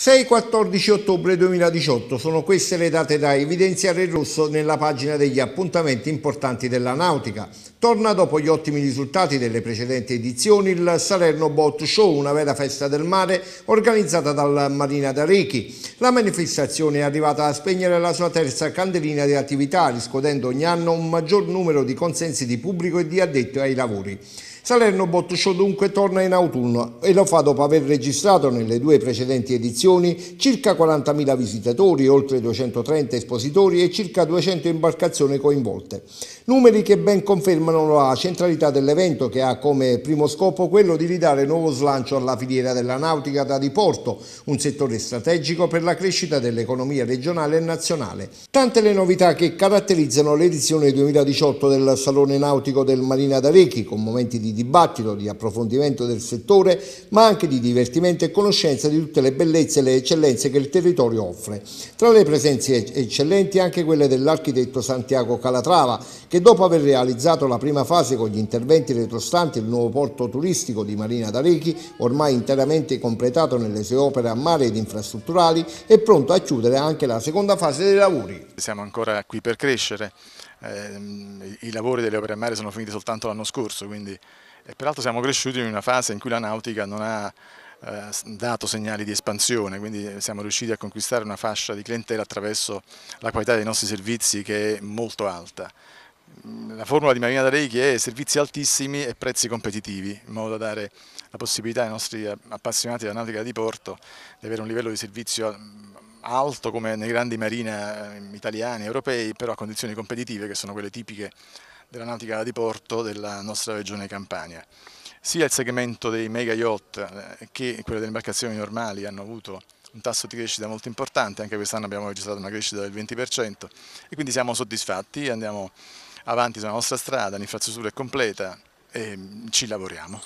6-14 ottobre 2018 sono queste le date da evidenziare in rosso nella pagina degli appuntamenti importanti della nautica. Torna dopo gli ottimi risultati delle precedenti edizioni il Salerno Boat Show, una vera festa del mare organizzata dalla Marina d'Arechi. La manifestazione è arrivata a spegnere la sua terza candelina di attività, riscuotendo ogni anno un maggior numero di consensi di pubblico e di addetti ai lavori. Salerno Boat Show dunque torna in autunno e lo fa dopo aver registrato nelle due precedenti edizioni esposizioni, circa 40.000 visitatori, oltre 230 espositori e circa 200 imbarcazioni coinvolte. Numeri che ben confermano la centralità dell'evento che ha come primo scopo quello di ridare nuovo slancio alla filiera della nautica da diporto, un settore strategico per la crescita dell'economia regionale e nazionale. Tante le novità che caratterizzano l'edizione 2018 del Salone Nautico del Marina d'Arechi, con momenti di dibattito, di approfondimento del settore, ma anche di divertimento e conoscenza di tutte le bellezze presenze e le eccellenze che il territorio offre. Tra le presenze eccellenti anche quelle dell'architetto Santiago Calatrava, che dopo aver realizzato la prima fase con gli interventi retrostanti il nuovo porto turistico di Marina d'Arechi, ormai interamente completato nelle sue opere a mare ed infrastrutturali, è pronto a chiudere anche la seconda fase dei lavori. Siamo ancora qui per crescere, eh, i lavori delle opere a mare sono finiti soltanto l'anno scorso, quindi... E eh, peraltro siamo cresciuti in una fase in cui la nautica non ha eh, dato segnali di espansione, quindi eh, siamo riusciti a conquistare una fascia di clientela attraverso la qualità dei nostri servizi che è molto alta. Mm, la formula di Marina da Reiki è servizi altissimi e prezzi competitivi, in modo da dare la possibilità ai nostri appassionati della nautica di porto di avere un livello di servizio mm, alto come nei grandi marine eh, italiani, e europei, però a condizioni competitive che sono quelle tipiche della nautica di porto della nostra regione Campania sia il segmento dei mega yacht eh, che quello delle imbarcazioni normali hanno avuto un tasso di crescita molto importante, anche quest'anno abbiamo registrato una crescita del 20% e quindi siamo soddisfatti, andiamo avanti sulla nostra strada, l'infrastruttura è completa e ci lavoriamo.